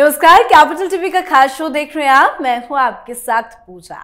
नमस्कार capital TV का खास शो देख रहे हैं आप मैं हूं आपके साथ पूजा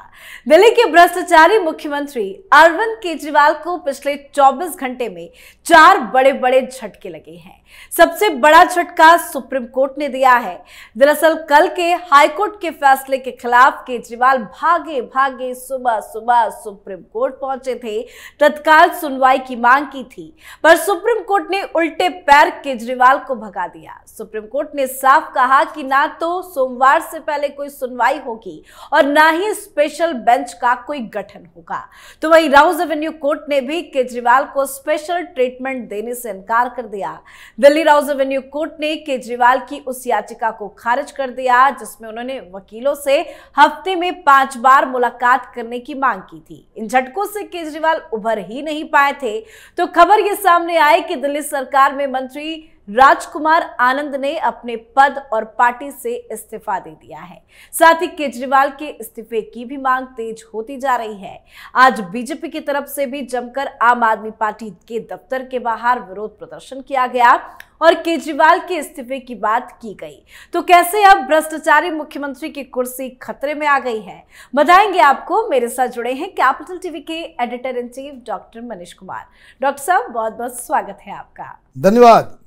दिल्ली के भ्रष्टाचारी मुख्यमंत्री अरविंद केजरीवाल को पिछले 24 घंटे में चार बड़े बड़े झटके लगे हैं सबसे बड़ा झटका सुप्रीम कोर्ट ने दिया है दरअसल कल के हाईकोर्ट के फैसले के खिलाफ केजरीवाल भागे भागे सुबह सुबह सुप्रीम कोर्ट पहुंचे थे तत्काल सुनवाई की मांग की थी पर सुप्रीम कोर्ट ने उल्टे पैर केजरीवाल को भगा दिया सुप्रीम कोर्ट ने साफ कहा कि ना तो सोमवार से पहले कोई सुनवाई होगी और ना ही स्पेशल बेंच का कोई गठन होगा तो वही राउज एवेन्यू कोर्ट ने भी केजरीवाल को स्पेशल ट्रीटमेंट देने से इनकार कर दिया दिल्ली राउज एवेन्यू कोर्ट ने केजरीवाल की उस याचिका को खारिज कर दिया जिसमें उन्होंने वकीलों से हफ्ते में पांच बार मुलाकात करने की मांग की थी इन झटकों से केजरीवाल उभर ही नहीं पाए थे तो खबर ये सामने आई कि दिल्ली सरकार में मंत्री राजकुमार आनंद ने अपने पद और पार्टी से इस्तीफा दे दिया है साथ ही केजरीवाल के इस्तीफे की भी मांग तेज होती जा रही है आज बीजेपी की तरफ से भी जमकर आम आदमी पार्टी के दफ्तर के बाहर विरोध प्रदर्शन किया गया और केजरीवाल के इस्तीफे की बात की गई तो कैसे अब भ्रष्टाचारी मुख्यमंत्री की कुर्सी खतरे में आ गई है बताएंगे आपको मेरे साथ जुड़े हैं कैपिटल टीवी के editor in chief doctor Manish Kumar doctor साहब बहुत बहुत स्वागत है आपका धन्यवाद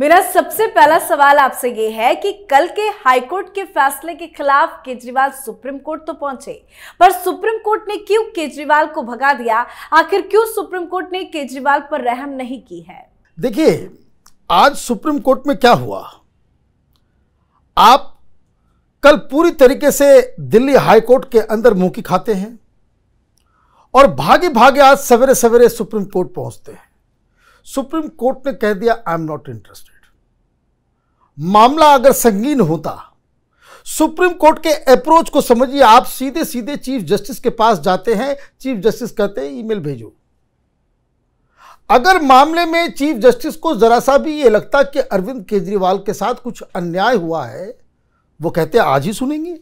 मेरा सबसे पहला सवाल आपसे ये है कि कल के हाईकोर्ट के फैसले के खिलाफ केजरीवाल सुप्रीम कोर्ट तो पहुंचे पर सुप्रीम कोर्ट ने क्यों केजरीवाल को भगा दिया आखिर क्यों सुप्रीम कोर्ट ने केजरीवाल पर रहम नहीं की है देखिए आज सुप्रीम कोर्ट में क्या हुआ आप कल पूरी तरीके से दिल्ली हाईकोर्ट के अंदर मुंह की खाते हैं और भागे भागे आज सवेरे सवेरे सुप्रीम कोर्ट पहुंचते हैं सुप्रीम कोर्ट ने कह दिया आई एम नॉट इंटरेस्टेड मामला अगर संगीन होता सुप्रीम कोर्ट के अप्रोच को समझिए आप सीधे सीधे चीफ जस्टिस के पास जाते हैं चीफ जस्टिस कहते हैं ईमेल भेजो अगर मामले में चीफ जस्टिस को जरा सा भी ये लगता कि अरविंद केजरीवाल के साथ कुछ अन्याय हुआ है वो कहते आज ही सुनेंगे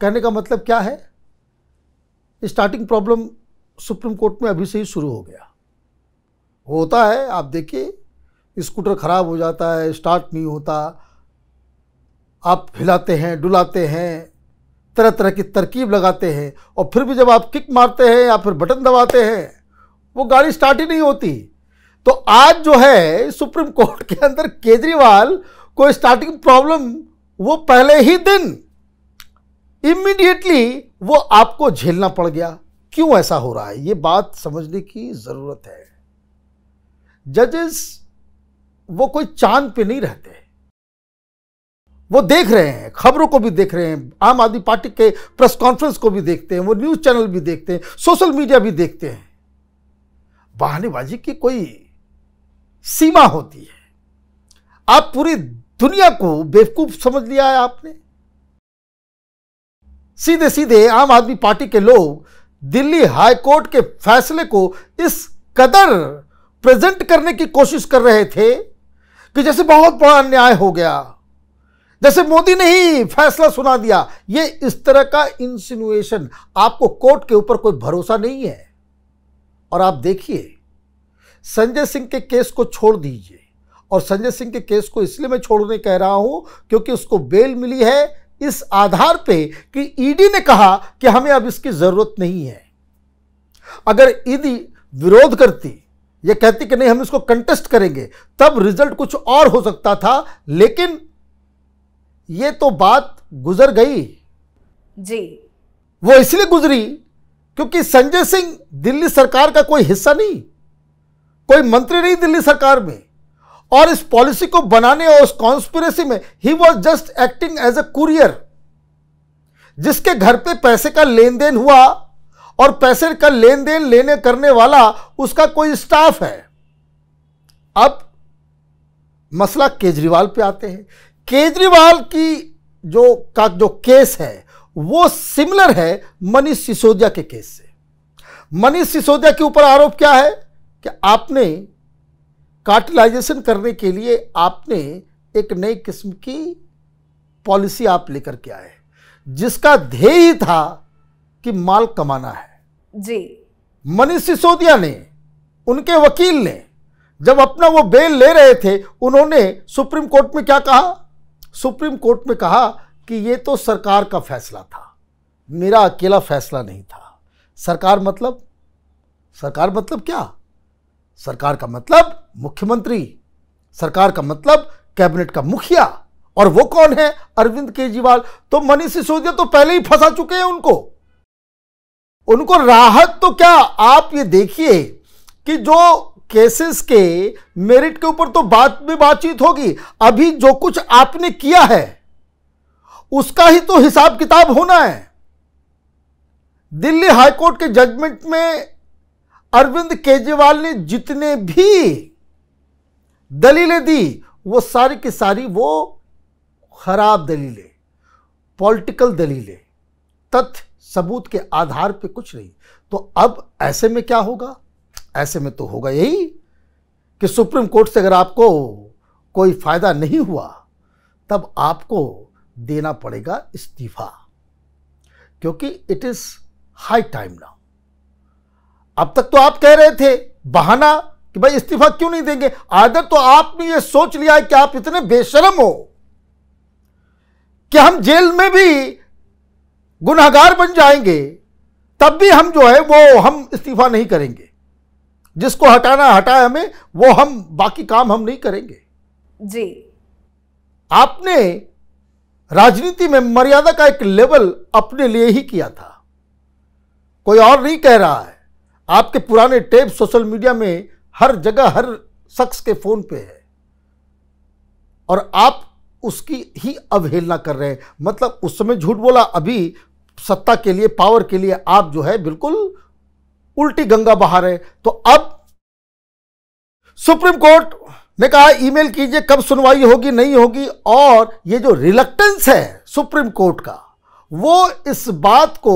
कहने का मतलब क्या है स्टार्टिंग प्रॉब्लम सुप्रीम कोर्ट में अभी से ही शुरू हो गया होता है आप देखिए स्कूटर ख़राब हो जाता है स्टार्ट नहीं होता आप हिलाते हैं डुलाते हैं तरह तरह की तरकीब लगाते हैं और फिर भी जब आप किक मारते हैं या फिर बटन दबाते हैं वो गाड़ी स्टार्ट ही नहीं होती तो आज जो है सुप्रीम कोर्ट के अंदर केजरीवाल को स्टार्टिंग प्रॉब्लम वो पहले ही दिन इमीडिएटली वो आपको झेलना पड़ गया क्यों ऐसा हो रहा है ये बात समझने की ज़रूरत है जजेस वो कोई चांद पे नहीं रहते वो देख रहे हैं खबरों को भी देख रहे हैं आम आदमी पार्टी के प्रेस कॉन्फ्रेंस को भी देखते हैं वो न्यूज़ चैनल भी देखते हैं सोशल मीडिया भी देखते हैं बहानेबाजी की कोई सीमा होती है आप पूरी दुनिया को बेवकूफ समझ लिया है आपने सीधे सीधे आम आदमी पार्टी के लोग दिल्ली हाई कोर्ट के फैसले को इस कदर प्रेजेंट करने की कोशिश कर रहे थे कि जैसे बहुत बड़ा अन्याय हो गया जैसे मोदी ने ही फैसला सुना दिया ये इस तरह का इंसिनुएशन आपको कोर्ट के ऊपर कोई भरोसा नहीं है और आप देखिए संजय सिंह के केस को छोड़ दीजिए और संजय सिंह के केस को इसलिए मैं छोड़ने कह रहा हूं क्योंकि उसको बेल मिली है इस आधार पे कि ईडी e ने कहा कि हमें अब इसकी जरूरत नहीं है अगर ईडी e विरोध करती ये कहती कि नहीं हम इसको कंटेस्ट करेंगे तब रिजल्ट कुछ और हो सकता था लेकिन ये तो बात गुजर गई जी वो इसलिए गुजरी क्योंकि संजय सिंह दिल्ली सरकार का कोई हिस्सा नहीं कोई मंत्री नहीं दिल्ली सरकार में और इस पॉलिसी को बनाने और उस कॉन्स्पिरेसी में ही was just acting as a courier जिसके घर पे पैसे का लेन देन हुआ और पैसे का लेन देन लेने करने वाला उसका कोई स्टाफ है अब मसला केजरीवाल पे आते हैं केजरीवाल की जो का जो केस है वो सिमिलर है मनीष सिसोदिया के केस से मनीष सिसोदिया के ऊपर आरोप क्या है कि आपने कार्टिलाइजेशन करने के लिए आपने एक नई किस्म की पॉलिसी आप लेकर के आए जिसका ध्येय था कि माल कमाना है जी मनीष सिसोदिया ने उनके वकील ने जब अपना वो बेल ले रहे थे उन्होंने सुप्रीम कोर्ट में क्या कहा सुप्रीम कोर्ट में कहा कि ये तो सरकार का फैसला था मेरा अकेला फैसला नहीं था सरकार मतलब सरकार मतलब क्या सरकार का मतलब मुख्यमंत्री सरकार का मतलब कैबिनेट का मुखिया और वो कौन है अरविंद केजरीवाल तो मनीष सिसोदिया तो पहले ही फंसा चुके हैं उनको उनको राहत तो क्या आप ये देखिए कि जो केसेस के मेरिट के ऊपर तो बात में बातचीत होगी अभी जो कुछ आपने किया है उसका ही तो हिसाब किताब होना है दिल्ली हाईकोर्ट के जजमेंट में अरविंद केजरीवाल ने जितने भी दलीलें दी वो सारी की सारी वो खराब दलीलें पॉलिटिकल दलीलें तथ्य सबूत के आधार पे कुछ नहीं तो अब ऐसे में क्या होगा ऐसे में तो होगा यही कि सुप्रीम कोर्ट से अगर आपको कोई फायदा नहीं हुआ तब आपको देना पड़ेगा इस्तीफा क्योंकि it is high time now अब तक तो आप कह रहे थे बहाना कि भाई इस्तीफा क्यों नहीं देंगे आदर तो आपने ये सोच लिया है कि आप इतने बेशरम हो कि हम जेल में भी गुनहगार बन जाएंगे तब भी हम जो है वो हम इस्तीफा नहीं करेंगे जिसको हटाना हटाए हमें वो हम बाकी काम हम नहीं करेंगे जी आपने राजनीति में मर्यादा का एक लेवल अपने लिए ही किया था कोई और नहीं कह रहा है आपके पुराने टेप सोशल मीडिया में हर जगह हर शख्स के फोन पे है और आप उसकी ही अवहेलना कर रहे हैं मतलब उस समय झूठ बोला अभी सत्ता के लिए पावर के लिए आप जो है बिल्कुल उल्टी गंगा बहा रहे तो अब सुप्रीम कोर्ट ने कहा ईमेल कीजिए कब सुनवाई होगी नहीं होगी और ये जो रिलक्टेंस है सुप्रीम कोर्ट का वो इस बात को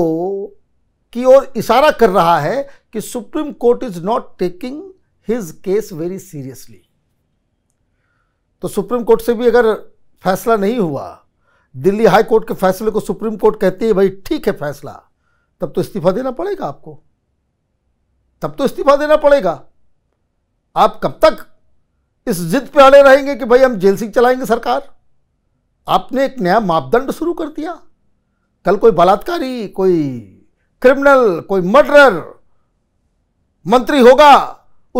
की ओर इशारा कर रहा है कि supreme court is not taking his case very seriously तो सुप्रीम कोर्ट से भी अगर फैसला नहीं हुआ दिल्ली हाई कोर्ट के फैसले को सुप्रीम कोर्ट कहती है भाई ठीक है फैसला तब तो इस्तीफा देना पड़ेगा आपको तब तो इस्तीफा देना पड़ेगा आप कब तक इस जिद पे अड़े रहेंगे कि भाई हम जेल सिंह चलाएंगे सरकार आपने एक नया मापदंड शुरू कर दिया कल कोई बलात्कारी कोई क्रिमिनल कोई मर्डरर मंत्री होगा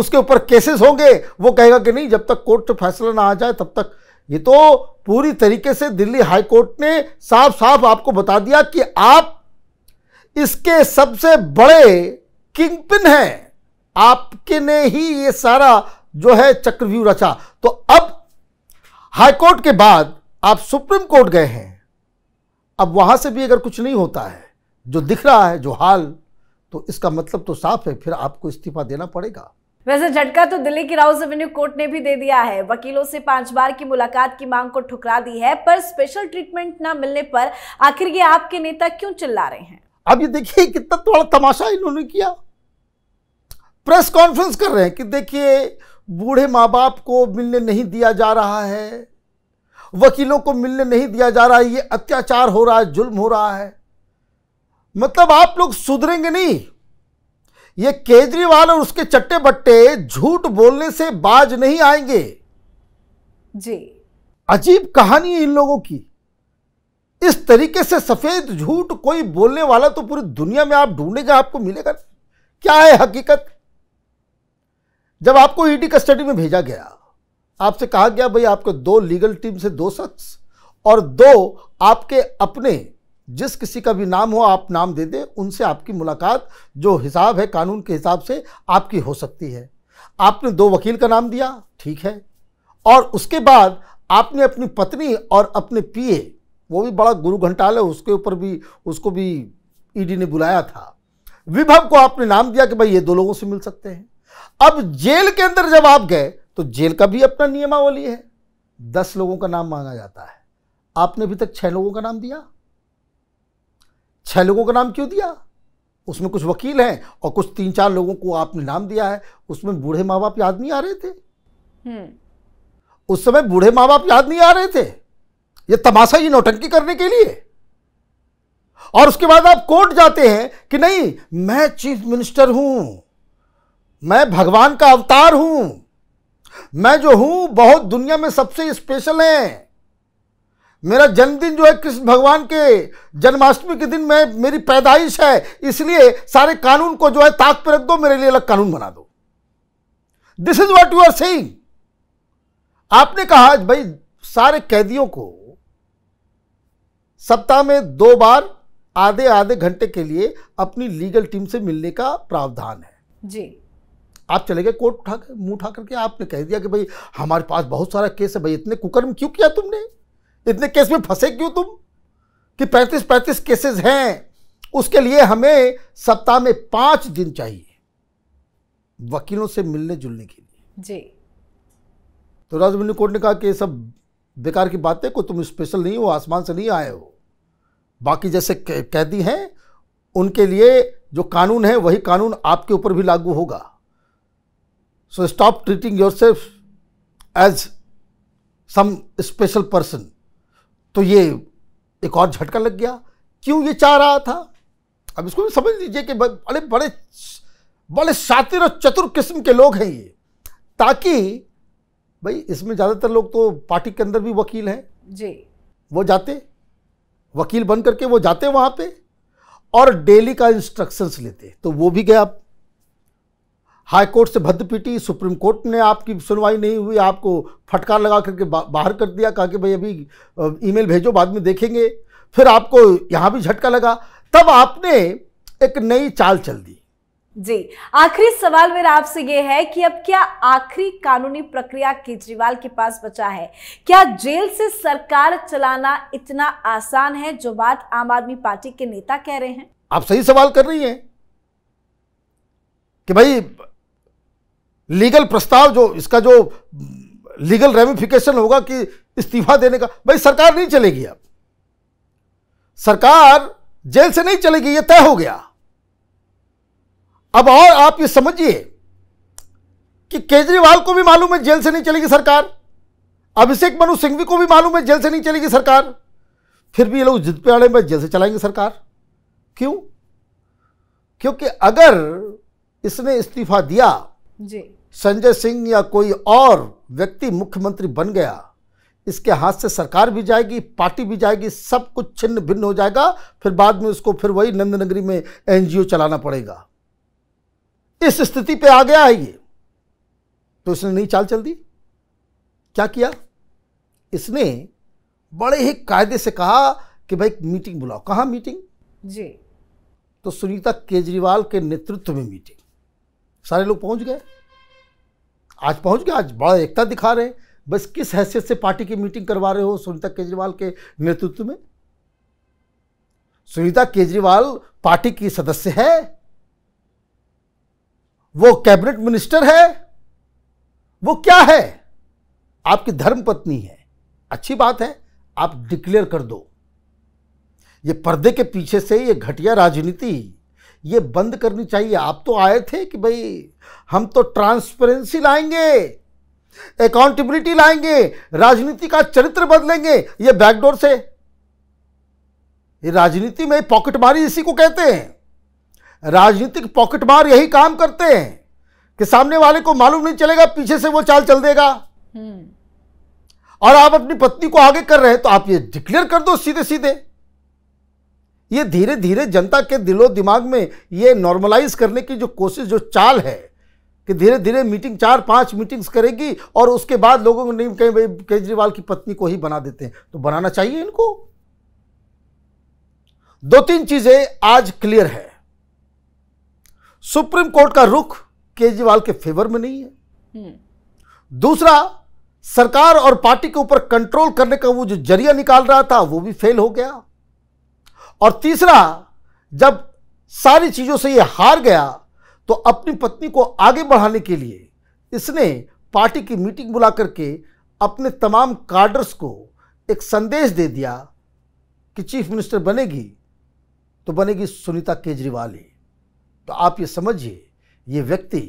उसके ऊपर केसेस होंगे वो कहेगा कि नहीं जब तक कोर्ट फैसला ना आ जाए तब तक ये तो पूरी तरीके से दिल्ली हाईकोर्ट ने साफ साफ आपको बता दिया कि आप इसके सबसे बड़े किंग पिन हैं आपके ने ही ये सारा जो है चक्रव्यूह रचा तो अब हाईकोर्ट के बाद आप सुप्रीम कोर्ट गए हैं अब वहां से भी अगर कुछ नहीं होता है जो दिख रहा है जो हाल तो इसका मतलब तो साफ है फिर आपको इस्तीफा देना पड़ेगा वैसे झटका तो दिल्ली की राउस एवेन्यू कोर्ट ने भी दे दिया है वकीलों से पांच बार की मुलाकात की मांग को ठुकरा दी है पर स्पेशल ट्रीटमेंट ना मिलने पर आखिर ये आपके नेता क्यों चिल्ला रहे हैं अब ये देखिए कितना थोड़ा तो तमाशा इन्होंने किया प्रेस कॉन्फ्रेंस कर रहे हैं कि देखिए बूढ़े माँ बाप को मिलने नहीं दिया जा रहा है वकीलों को मिलने नहीं दिया जा रहा है ये अत्याचार हो रहा है जुल्म हो रहा है मतलब आप लोग सुधरेंगे नहीं ये केजरीवाल और उसके चट्टे बट्टे झूठ बोलने से बाज नहीं आएंगे जी अजीब कहानी है इन लोगों की इस तरीके से सफेद झूठ कोई बोलने वाला तो पूरी दुनिया में आप ढूंढेंगे आपको मिलेगा क्या है हकीकत जब आपको ईडी e कस्टडी में भेजा गया आपसे कहा गया भाई आपको दो लीगल टीम से दो शख्स और दो आपके अपने जिस किसी का भी नाम हो आप नाम दे दें उनसे आपकी मुलाकात जो हिसाब है कानून के हिसाब से आपकी हो सकती है आपने दो वकील का नाम दिया ठीक है और उसके बाद आपने अपनी पत्नी और अपने पीए वो भी बड़ा गुरु घंटाल है उसके ऊपर भी उसको भी ईडी e ने बुलाया था विभव को आपने नाम दिया कि भाई ये दो लोगों से मिल सकते हैं अब जेल के अंदर जब आप गए तो जेल का भी अपना नियमावली है दस लोगों का नाम मांगा जाता है आपने अभी तक छह लोगों का नाम दिया छह लोगों का नाम क्यों दिया उसमें कुछ वकील हैं और कुछ तीन चार लोगों को आपने नाम दिया है उसमें बूढ़े माँ बाप याद नहीं आ रहे थे हम्म। उस समय बूढ़े माँ बाप याद नहीं आ रहे थे ये तमाशा ही नौटंकी करने के लिए और उसके बाद आप कोर्ट जाते हैं कि नहीं मैं चीफ मिनिस्टर हूं मैं भगवान का अवतार हूं मैं जो हूं बहुत दुनिया में सबसे स्पेशल है मेरा जन्मदिन जो है कृष्ण भगवान के जन्माष्टमी के दिन में मेरी पैदाइश है इसलिए सारे कानून को जो है ताक पर रख दो मेरे लिए अलग कानून बना दो this is what you are saying आपने कहा भाई सारे कैदियों को सप्ताह में दो बार आधे आधे घंटे के लिए अपनी लीगल टीम से मिलने का प्रावधान है जी आप चले गए कोर्ट उठा कर मुंह उठा करके आपने कह दिया कि भाई हमारे पास बहुत सारा केस है भाई इतने कुकर्म क्यों किया तुमने इतने केस में फंसे क्यों तुम कि पैंतीस पैंतीस केसेस हैं उसके लिए हमें सप्ताह में पांच दिन चाहिए वकीलों से मिलने जुलने के लिए जी तो राजमिनी कोर्ट ने कहा कि ये सब बेकार की बातें को तुम स्पेशल नहीं हो आसमान से नहीं आए हो बाकी जैसे कैदी हैं उनके लिए जो कानून है वही कानून आपके ऊपर भी लागू होगा so stop treating yourself as some special person तो ये एक और झटका लग गया क्यों ये चाह रहा था अब इसको भी समझ लीजिए कि बड़े बड़े बड़े शातिर और चतुर किस्म के लोग हैं ये ताकि भाई इसमें ज़्यादातर लोग तो पार्टी के अंदर भी वकील हैं जी वो जाते वकील बन करके वो जाते वहां पे और डेली का इंस्ट्रक्शंस लेते तो वो भी गया हाई कोर्ट से भद्द पीटी सुप्रीम कोर्ट ने आपकी सुनवाई नहीं हुई आपको फटकार लगा करके बा, बाहर कर दिया कहा कि भाई अभी ईमेल भेजो बाद में देखेंगे फिर आपको यहाँ भी झटका लगा तब आपने एक नई चाल चल दी जी आखिरी सवाल मेरा आपसे यह है कि अब क्या आखिरी कानूनी प्रक्रिया केजरीवाल के पास बचा है क्या जेल से सरकार चलाना इतना आसान है जो बात आम आदमी पार्टी के नेता कह रहे हैं आप सही सवाल कर रही हैं कि भाई लीगल प्रस्ताव जो इसका जो लीगल रेमिफिकेशन होगा कि इस्तीफा देने का भाई सरकार नहीं चलेगी अब सरकार जेल से नहीं चलेगी ये तय हो गया अब और आप ये समझिए कि केजरीवाल को भी मालूम है जेल से नहीं चलेगी सरकार अभिषेक मनु सिंघवी को भी मालूम है जेल से नहीं चलेगी सरकार फिर भी ये लोग जिद पे अड़े में जेल से चलाएंगे सरकार क्यों क्योंकि अगर इसने इस्तीफा दिया जी संजय सिंह या कोई और व्यक्ति मुख्यमंत्री बन गया इसके हाथ से सरकार भी जाएगी पार्टी भी जाएगी सब कुछ छिन्न भिन्न हो जाएगा फिर बाद में उसको फिर वही नंदनगरी में एनजीओ चलाना पड़ेगा इस स्थिति पे आ गया है ये तो इसने नहीं चाल चल दी क्या किया इसने बड़े ही कायदे से कहा कि भाई मीटिंग बुलाओ कहा मीटिंग जी तो सुनीता केजरीवाल के नेतृत्व में मीटिंग सारे लोग पहुंच गए आज पहुंच गया आज बड़ा एकता दिखा रहे हैं बस किस हैसियत से पार्टी की मीटिंग करवा रहे हो सुनीता केजरीवाल के नेतृत्व में सुनीता केजरीवाल पार्टी की सदस्य है वो कैबिनेट मिनिस्टर है वो क्या है आपकी धर्मपत्नी है अच्छी बात है आप डिक्लेयर कर दो ये पर्दे के पीछे से ये घटिया राजनीति ये बंद करनी चाहिए आप तो आए थे कि भाई हम तो ट्रांसपेरेंसी लाएंगे अकाउंटेबिलिटी लाएंगे राजनीति का चरित्र बदलेंगे ये बैकडोर से ये राजनीति में पॉकेटमारी इसी को कहते हैं राजनीतिक पॉकेटमार यही काम करते हैं कि सामने वाले को मालूम नहीं चलेगा पीछे से वो चाल चल देगा और आप अपनी पत्नी को आगे कर रहे हैं तो आप ये डिक्लेयर कर दो सीधे सीधे ये धीरे धीरे जनता के दिलो दिमाग में ये नॉर्मलाइज करने की जो कोशिश जो चाल है कि धीरे धीरे मीटिंग चार पांच मीटिंग्स करेगी और उसके बाद लोगों को नहीं कहीं भाई केजरीवाल की पत्नी को ही बना देते हैं तो बनाना चाहिए इनको दो तीन चीजें आज क्लियर है सुप्रीम कोर्ट का रुख केजरीवाल के फेवर में नहीं है हम्म। दूसरा सरकार और पार्टी के ऊपर कंट्रोल करने का वो जो जरिया निकाल रहा था वो भी फेल हो गया और तीसरा जब सारी चीजों से ये हार गया तो अपनी पत्नी को आगे बढ़ाने के लिए इसने पार्टी की मीटिंग बुला करके अपने तमाम कार्डर्स को एक संदेश दे दिया कि चीफ मिनिस्टर बनेगी तो बनेगी सुनीता केजरीवाल ही तो आप ये समझिए ये व्यक्ति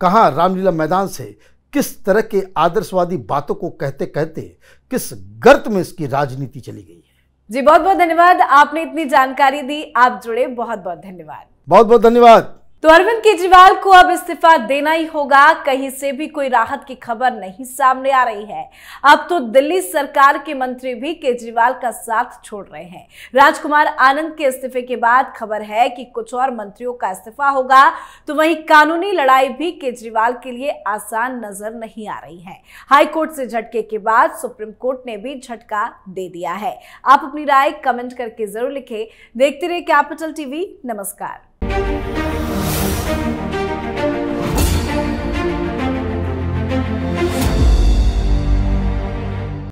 कहाँ रामलीला मैदान से किस तरह के आदर्शवादी बातों को कहते कहते किस गर्त में इसकी राजनीति चली गई है जी बहुत बहुत धन्यवाद आपने इतनी जानकारी दी आप जुड़े बहुत बहुत धन्यवाद बहुत बहुत धन्यवाद तो अरविंद केजरीवाल को अब इस्तीफा देना ही होगा कहीं से भी कोई राहत की खबर नहीं सामने आ रही है अब तो दिल्ली सरकार के मंत्री भी केजरीवाल का साथ छोड़ रहे हैं राजकुमार आनंद के इस्तीफे के बाद खबर है कि कुछ और मंत्रियों का इस्तीफा होगा तो वहीं कानूनी लड़ाई भी केजरीवाल के लिए आसान नजर नहीं आ रही है हाईकोर्ट से झटके के बाद सुप्रीम कोर्ट ने भी झटका दे दिया है आप अपनी राय कमेंट करके जरूर लिखे देखते रहे कैपिटल टीवी नमस्कार Thank you